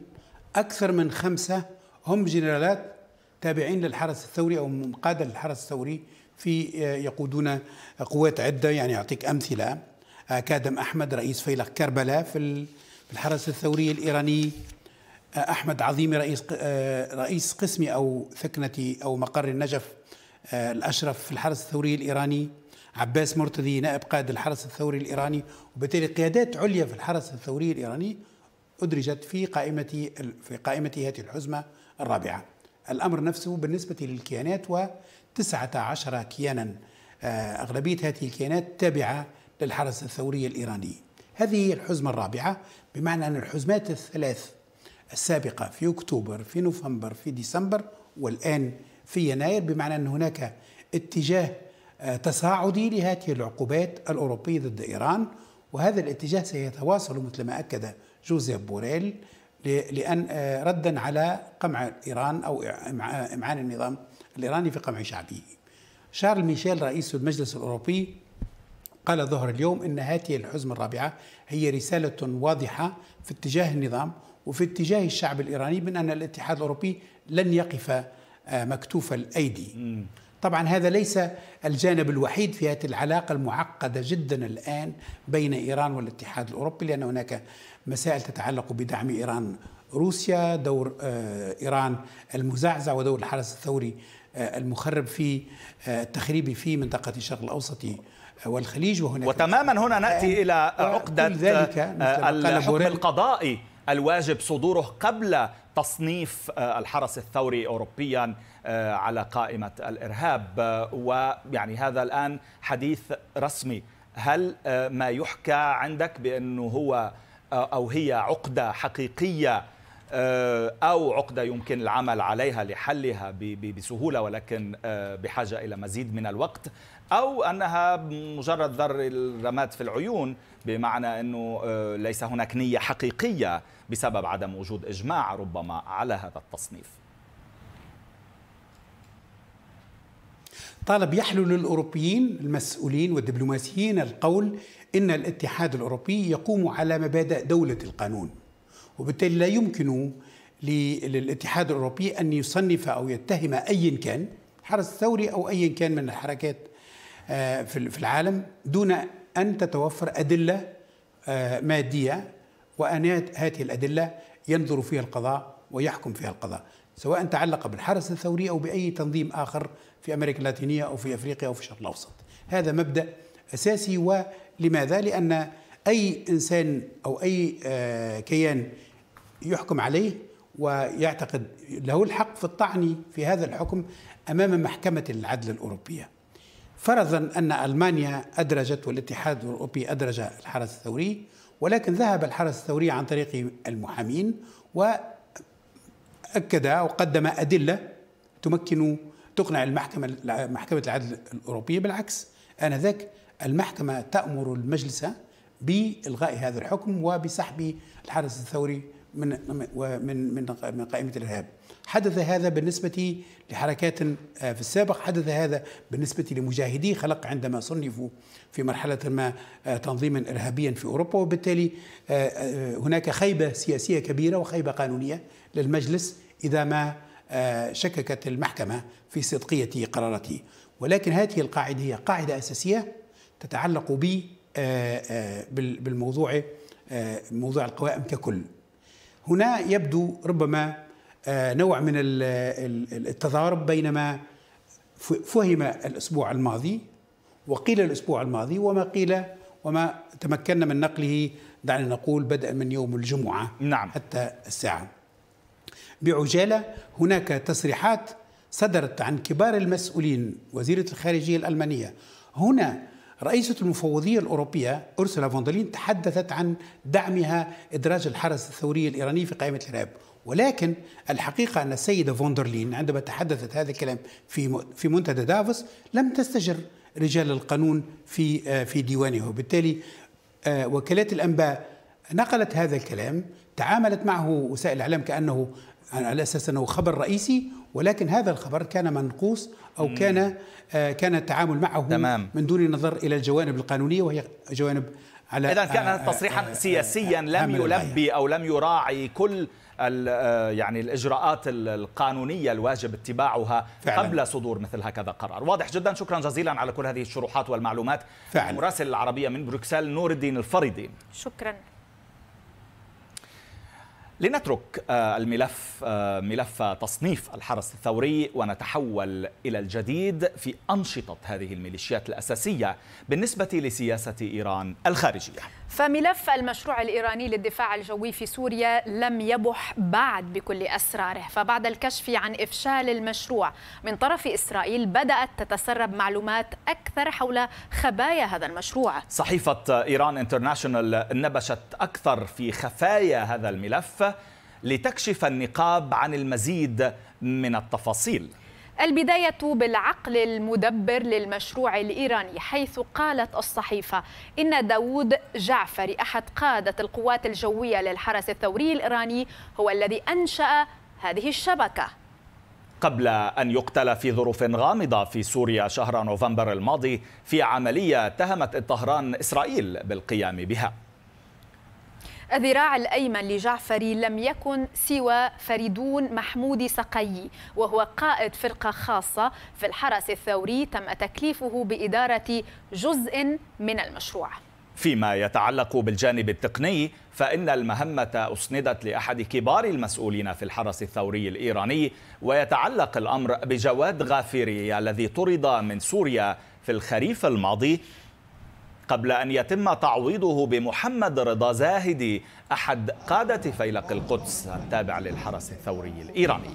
أكثر من خمسة هم جنرالات تابعين للحرس الثوري أو من قادة للحرس الثوري في آه، يقودون قوات عدة يعني أعطيك أمثلة آه، كادم أحمد رئيس فيلق كربلاء في الحرس الثوري الإيراني آه، أحمد عظيمي رئيس رئيس قسم أو ثكنة أو مقر النجف الأشرف في الحرس الثوري الإيراني عباس مرتضي نائب قائد الحرس الثوري الإيراني وبالتالي قيادات عليا في الحرس الثوري الإيراني أدرجت في قائمة في قائمة هذه الحزمة الرابعة الأمر نفسه بالنسبة للكيانات و19 كيانا آه، أغلبية هذه الكيانات تابعة للحرس الثوري الإيراني هذه هي الحزمة الرابعة بمعنى أن الحزمات الثلاث السابقة في أكتوبر في نوفمبر في ديسمبر والآن في يناير بمعنى أن هناك اتجاه تصاعدي لهذه العقوبات الأوروبية ضد إيران وهذا الاتجاه سيتواصل مثل ما أكد جوزيف بوريل لأن آه، ردا على قمع إيران أو آه، إمعان النظام الإيراني في قمع شعبه شارل ميشيل رئيس المجلس الأوروبي قال ظهر اليوم أن هذه الحزمة الرابعة هي رسالة واضحة في اتجاه النظام وفي اتجاه الشعب الإيراني من أن الاتحاد الأوروبي لن يقف آه، مكتوف الأيدي طبعا هذا ليس الجانب الوحيد في هذه العلاقة المعقدة جدا الآن بين إيران والاتحاد الأوروبي لأن هناك مسائل تتعلق بدعم إيران روسيا دور آه، إيران المزعزع ودور الحرس الثوري آه، المخرب في آه، التخريب في منطقة الشرق الأوسط والخليج وهناك وتماما هنا نأتي إلى عقدة ذلك الحكم القضائي الواجب صدوره قبل تصنيف آه، الحرس الثوري أوروبيا آه، على قائمة الإرهاب آه، ويعني هذا الآن حديث رسمي هل ما يحكى عندك بأنه هو أو هي عقدة حقيقية أو عقدة يمكن العمل عليها لحلها بسهولة ولكن بحاجة إلى مزيد من الوقت أو أنها مجرد ذر الرماد في العيون بمعنى أنه ليس هناك نية حقيقية بسبب عدم وجود إجماع ربما على هذا التصنيف طالب يحلو للأوروبيين المسؤولين والدبلوماسيين القول إن الاتحاد الأوروبي يقوم على مبادئ دولة القانون وبالتالي لا يمكن للاتحاد الأوروبي أن يصنف أو يتهم أيا كان حرس الثوري أو أيا كان من الحركات آه، في العالم دون أن تتوفر أدلة آه، مادية وأن هذه الأدلة ينظر فيها القضاء ويحكم فيها القضاء سواء تعلق بالحرس الثوري أو بأي تنظيم آخر في أمريكا اللاتينية أو في أفريقيا أو في الشرق الأوسط هذا مبدأ أساسي ولماذا؟ لأن أي إنسان أو أي آه، كيان يحكم عليه ويعتقد له الحق في الطعن في هذا الحكم أمام محكمة العدل الأوروبية فرضا أن ألمانيا أدرجت والاتحاد الأوروبي أدرج الحرس الثوري ولكن ذهب الحرس الثوري عن طريق المحامين وأكد وقدم أدلة تمكن تقنع المحكمة محكمة العدل الأوروبية بالعكس آنذاك المحكمة تأمر المجلس بإلغاء هذا الحكم وبسحب الحرس الثوري من من من قائمة الإرهاب حدث هذا بالنسبة لحركات آه، في السابق حدث هذا بالنسبة لمجاهدي خلق عندما صنفوا في مرحلة ما آه، تنظيما إرهابيا في أوروبا وبالتالي آه، هناك خيبة سياسية كبيرة وخيبة قانونية للمجلس إذا ما شككت المحكمة في صدقية قراراته ولكن هذه القاعدة هي قاعدة أساسية تتعلق ب بالموضوع موضوع القوائم ككل هنا يبدو ربما آه، نوع من التضارب بينما فهم الاسبوع الماضي وقيل الاسبوع الماضي وما قيل وما تمكنا من نقله دعنا نقول بدءا من يوم الجمعه نعم. حتى الساعه. بعجاله هناك تصريحات صدرت عن كبار المسؤولين وزيره الخارجيه الالمانيه هنا رئيسة المفوضية الأوروبية أرسلا فوندلين تحدثت عن دعمها إدراج الحرس الثوري الإيراني في قائمة الإرهاب ولكن الحقيقة أن السيدة فوندرلين عندما تحدثت هذا الكلام في في منتدى دافوس لم تستجر رجال القانون في آه، في ديوانه وبالتالي آه، وكالات الأنباء نقلت هذا الكلام تعاملت معه وسائل الإعلام كأنه على أساس أنه خبر رئيسي ولكن هذا الخبر كان منقوص أو كان آه، كان التعامل معه تمام. من دون نظر إلى الجوانب القانونية وهي جوانب على إذا كان تصريحا سياسيا لم يلبي أو لم يراعي كل آه، يعني الاجراءات القانونيه الواجب اتباعها فعلا. قبل صدور مثل هكذا قرار واضح جدا شكرا جزيلا على كل هذه الشروحات والمعلومات فعلا. المراسل العربيه من بروكسل نور الدين الفريدي شكرا لنترك آه، الملف آه، ملف تصنيف الحرس الثوري ونتحول الى الجديد في انشطه هذه الميليشيات الاساسيه بالنسبه لسياسه ايران الخارجيه. فملف المشروع الايراني للدفاع الجوي في سوريا لم يبح بعد بكل اسراره، فبعد الكشف عن افشال المشروع من طرف اسرائيل بدات تتسرب معلومات اكثر حول خبايا هذا المشروع. صحيفه ايران انترناشونال نبشت اكثر في خفايا هذا الملف لتكشف النقاب عن المزيد من التفاصيل البداية بالعقل المدبر للمشروع الإيراني حيث قالت الصحيفة إن داود جعفري أحد قادة القوات الجوية للحرس الثوري الإيراني هو الذي أنشأ هذه الشبكة قبل أن يقتل في ظروف غامضة في سوريا شهر نوفمبر الماضي في عملية اتهمت طهران إسرائيل بالقيام بها الذراع الأيمن لجعفري لم يكن سوى فريدون محمودي سقي وهو قائد فرقة خاصة في الحرس الثوري تم تكليفه بإدارة جزء من المشروع فيما يتعلق بالجانب التقني فإن المهمة أسندت لأحد كبار المسؤولين في الحرس الثوري الإيراني ويتعلق الأمر بجواد غافيري الذي طرد من سوريا في الخريف الماضي قبل أن يتم تعويضه بمحمد رضا زاهدي أحد قادة فيلق القدس التابع للحرس الثوري الإيراني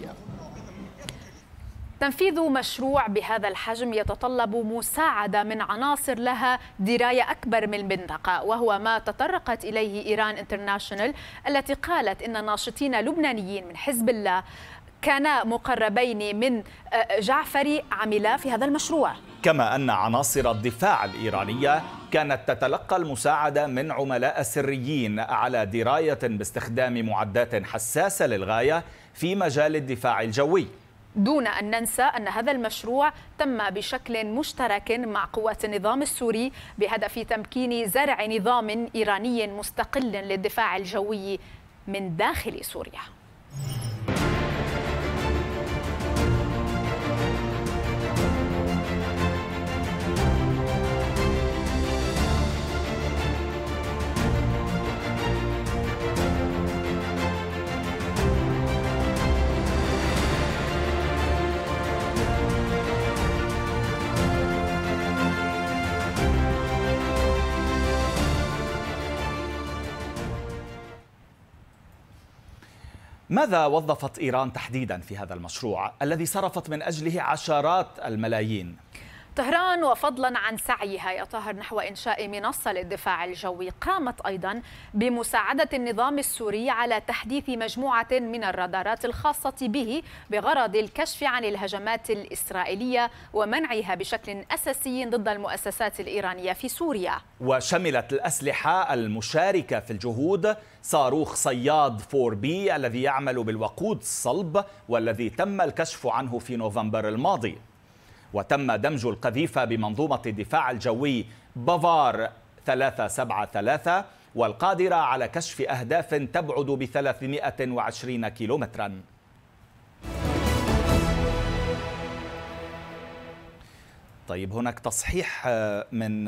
تنفيذ مشروع بهذا الحجم يتطلب مساعدة من عناصر لها دراية أكبر من المنطقة وهو ما تطرقت إليه إيران انترناشونال التي قالت إن ناشطين لبنانيين من حزب الله كانا مقربين من آه، جعفري عملا في هذا المشروع كما أن عناصر الدفاع الإيرانية كانت تتلقى المساعدة من عملاء سريين على دراية باستخدام معدات حساسة للغاية في مجال الدفاع الجوي دون أن ننسى أن هذا المشروع تم بشكل مشترك مع قوات النظام السوري بهدف تمكين زرع نظام إيراني مستقل للدفاع الجوي من داخل سوريا. ماذا وظفت إيران تحديدا في هذا المشروع الذي صرفت من أجله عشرات الملايين؟ طهران وفضلا عن سعيها يا طهر نحو انشاء منصه للدفاع الجوي قامت ايضا بمساعده النظام السوري على تحديث مجموعه من الرادارات الخاصه به بغرض الكشف عن الهجمات الاسرائيليه ومنعها بشكل اساسي ضد المؤسسات الايرانيه في سوريا. وشملت الاسلحه المشاركه في الجهود صاروخ صياد 4 بي الذي يعمل بالوقود الصلب والذي تم الكشف عنه في نوفمبر الماضي. وتم دمج القذيفة بمنظومة الدفاع الجوي بافار 373 والقادرة على كشف أهداف تبعد ب 320 كيلومتراً طيب هناك تصحيح من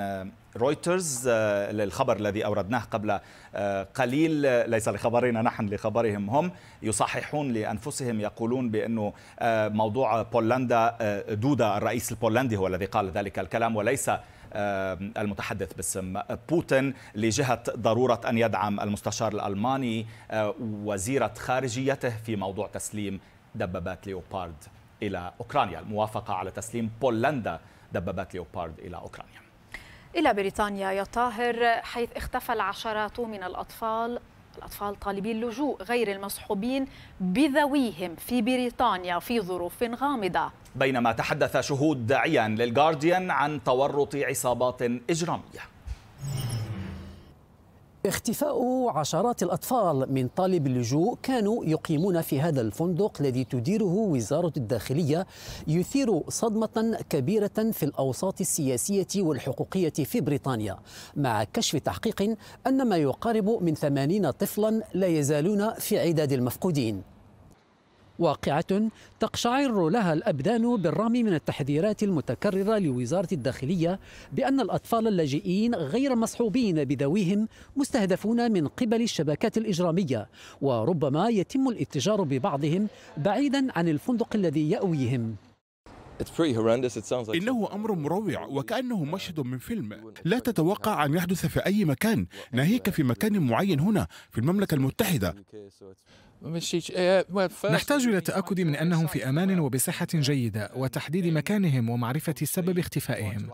رويترز آه، للخبر الذي أوردناه قبل آه، قليل ليس لخبرنا نحن لخبرهم هم يصححون لأنفسهم يقولون بأنه آه، موضوع بولندا دودا الرئيس البولندي هو الذي قال ذلك الكلام وليس المتحدث باسم بوتين لجهة ضرورة أن يدعم المستشار الألماني وزيرة خارجيته في موضوع تسليم دبابات ليوبارد إلى أوكرانيا الموافقة على تسليم بولندا دبابات ليوبارد إلى أوكرانيا إلى بريطانيا يا طاهر حيث اختفى العشرات من الأطفال الأطفال طالبي اللجوء غير المصحوبين بذويهم في بريطانيا في ظروف غامضة بينما تحدث شهود داعيا للغارديان عن تورط عصابات إجرامية اختفاء عشرات الأطفال من طالب اللجوء كانوا يقيمون في هذا الفندق الذي تديره وزارة الداخلية يثير صدمة كبيرة في الأوساط السياسية والحقوقية في بريطانيا مع كشف تحقيق أن ما يقارب من ثمانين طفلا لا يزالون في عداد المفقودين واقعة تقشعر لها الأبدان بالرغم من التحذيرات المتكررة لوزارة الداخلية بأن الأطفال اللاجئين غير مصحوبين بذويهم مستهدفون من قبل الشبكات الإجرامية وربما يتم الاتجار ببعضهم بعيدا عن الفندق الذي يأويهم إنه أمر مروع وكأنه مشهد من فيلم لا تتوقع أن يحدث في أي مكان ناهيك في مكان معين هنا في المملكة المتحدة نحتاج إلى التأكد من أنهم في أمان وبصحة جيدة وتحديد مكانهم ومعرفة سبب اختفائهم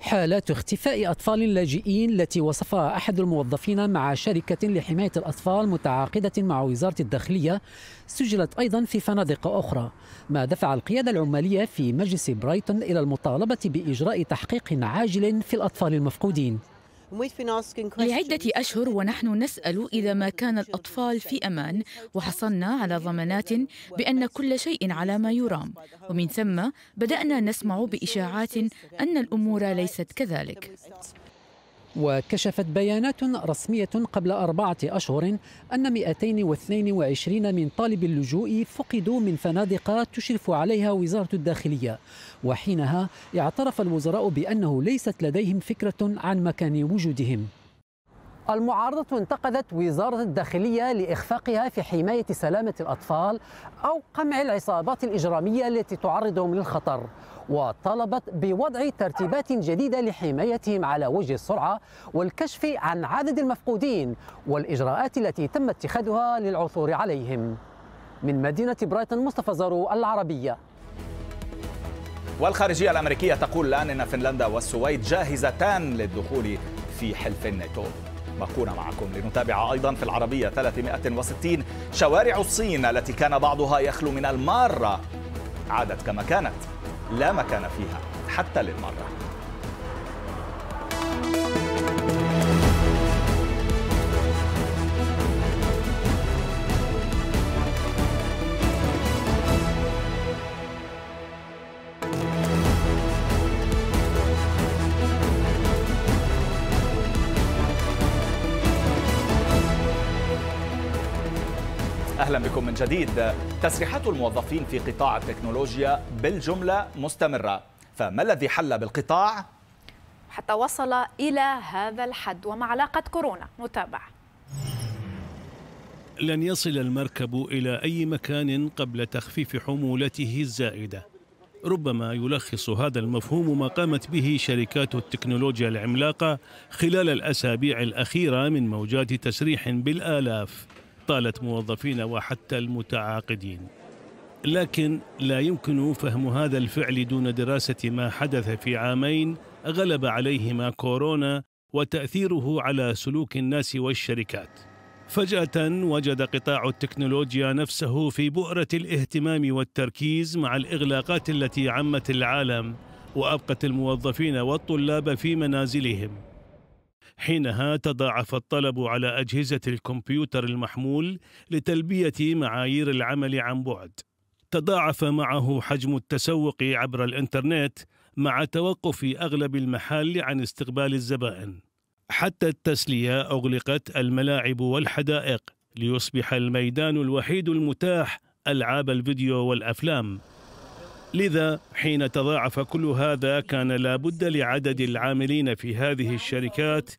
حالات اختفاء أطفال لاجئين التي وصفها أحد الموظفين مع شركة لحماية الأطفال متعاقدة مع وزارة الداخلية سجلت أيضا في فنادق أخرى ما دفع القيادة العمالية في مجلس برايتون إلى المطالبة بإجراء تحقيق عاجل في الأطفال المفقودين لعدة أشهر ونحن نسأل إذا ما كان الأطفال في أمان وحصلنا على ضمانات بأن كل شيء على ما يرام ومن ثم بدأنا نسمع بإشاعات أن الأمور ليست كذلك وكشفت بيانات رسمية قبل أربعة أشهر أن 222 من طالب اللجوء فقدوا من فنادق تشرف عليها وزارة الداخلية وحينها اعترف الوزراء بأنه ليست لديهم فكرة عن مكان وجودهم المعارضة انتقدت وزارة الداخلية لإخفاقها في حماية سلامة الأطفال أو قمع العصابات الإجرامية التي تعرضهم للخطر وطلبت بوضع ترتيبات جديدة لحمايتهم على وجه السرعة والكشف عن عدد المفقودين والإجراءات التي تم اتخاذها للعثور عليهم من مدينة برايتون مصطفى زارو العربية والخارجية الأمريكية تقول الآن أن فنلندا والسويد جاهزتان للدخول في حلف الناتو باقون معكم لنتابع أيضا في العربية 360 شوارع الصين التي كان بعضها يخلو من المارة عادت كما كانت لا مكان فيها حتى للمرة جديد تسريحات الموظفين في قطاع التكنولوجيا بالجملة مستمرة فما الذي حل بالقطاع؟ حتى وصل إلى هذا الحد وما علاقة كورونا نتابع لن يصل المركب إلى أي مكان قبل تخفيف حمولته الزائدة ربما يلخص هذا المفهوم ما قامت به شركات التكنولوجيا العملاقة خلال الأسابيع الأخيرة من موجات تسريح بالآلاف طالت موظفين وحتى المتعاقدين لكن لا يمكن فهم هذا الفعل دون دراسه ما حدث في عامين غلب عليهما كورونا وتاثيره على سلوك الناس والشركات فجاه وجد قطاع التكنولوجيا نفسه في بؤره الاهتمام والتركيز مع الاغلاقات التي عمت العالم وابقت الموظفين والطلاب في منازلهم حينها تضاعف الطلب على أجهزة الكمبيوتر المحمول لتلبية معايير العمل عن بعد تضاعف معه حجم التسوق عبر الإنترنت مع توقف أغلب المحال عن استقبال الزبائن حتى التسلية أغلقت الملاعب والحدائق ليصبح الميدان الوحيد المتاح ألعاب الفيديو والأفلام لذا حين تضاعف كل هذا كان لابد لعدد العاملين في هذه الشركات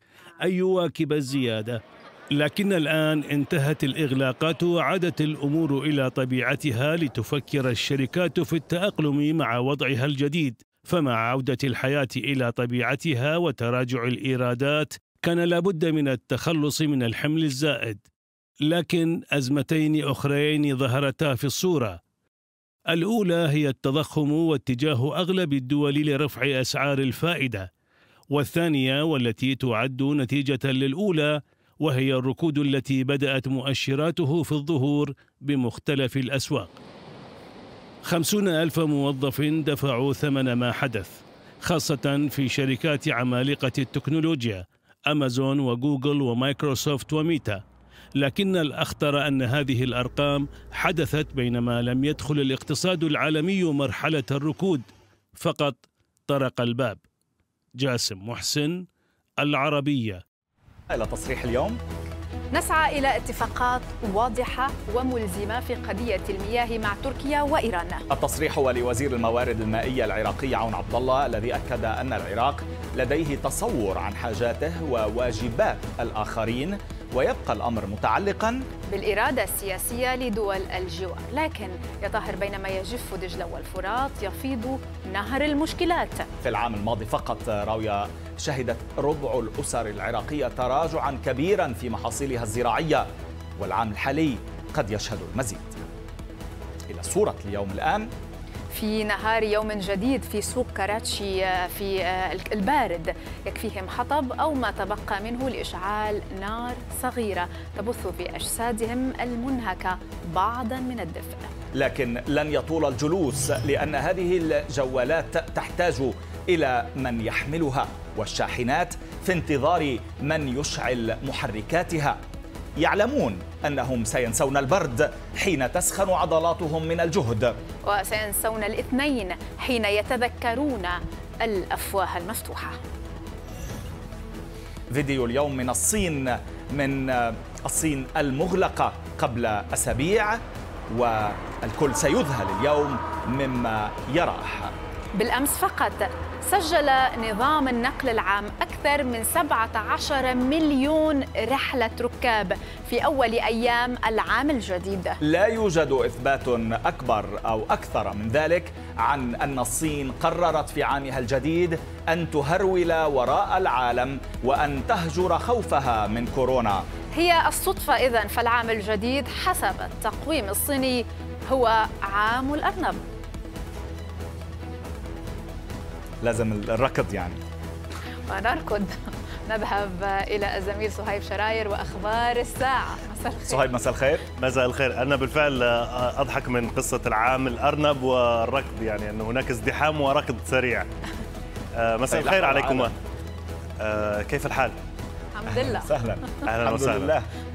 أن يواكب الزيادة لكن الآن انتهت الإغلاقات وعادت الأمور إلى طبيعتها لتفكر الشركات في التأقلم مع وضعها الجديد فمع عودة الحياة إلى طبيعتها وتراجع الإيرادات كان لابد من التخلص من الحمل الزائد لكن أزمتين أخرين ظهرتا في الصورة الأولى هي التضخم واتجاه أغلب الدول لرفع أسعار الفائدة والثانية والتي تعد نتيجة للأولى وهي الركود التي بدأت مؤشراته في الظهور بمختلف الأسواق خمسون ألف موظف دفعوا ثمن ما حدث خاصة في شركات عمالقة التكنولوجيا أمازون وجوجل ومايكروسوفت وميتا لكن الأخطر أن هذه الأرقام حدثت بينما لم يدخل الاقتصاد العالمي مرحلة الركود فقط طرق الباب جاسم محسن العربية إلى تصريح اليوم نسعى إلى اتفاقات واضحة وملزمة في قضية المياه مع تركيا وإيران التصريح هو لوزير الموارد المائية العراقي عون عبد الله الذي أكد أن العراق لديه تصور عن حاجاته وواجبات الآخرين ويبقى الأمر متعلقا بالإرادة السياسية لدول الجوار لكن يا طاهر بينما يجف دجلة والفرات يفيض نهر المشكلات في العام الماضي فقط آه، راوية شهدت ربع الأسر العراقية تراجعا كبيرا في محاصيلها الزراعية والعام الحالي قد يشهد المزيد إلى صورة اليوم الآن في نهار يوم جديد في سوق كراتشي آه، في آه، البارد يكفيهم حطب أو ما تبقى منه لإشعال نار صغيرة تبث في أجسادهم المنهكة بعضا من الدفء لكن لن يطول الجلوس لأن هذه الجوالات تحتاج إلى من يحملها والشاحنات في انتظار من يشعل محركاتها يعلمون أنهم سينسون البرد حين تسخن عضلاتهم من الجهد وسينسون الاثنين حين يتذكرون الأفواه المفتوحة فيديو اليوم من الصين من الصين المغلقة قبل أسابيع والكل سيذهل اليوم مما يراه بالأمس فقط سجل نظام النقل العام أكثر من 17 مليون رحلة ركاب في أول أيام العام الجديد لا يوجد إثبات أكبر أو أكثر من ذلك عن أن الصين قررت في عامها الجديد أن تهرول وراء العالم وأن تهجر خوفها من كورونا هي الصدفة إذن فالعام الجديد حسب التقويم الصيني هو عام الأرنب لازم الركض يعني ونركض [LAUGHS] نذهب الى الزميل صهيب شراير واخبار الساعه مساء الخير صهيب مساء الخير مساء الخير انا بالفعل آه، اضحك من قصه العام الارنب والركض يعني انه هناك ازدحام وركض سريع آه، مساء طيب، الخير عليكم آه، كيف الحال الحمد لله سهلا اهلا وسهلا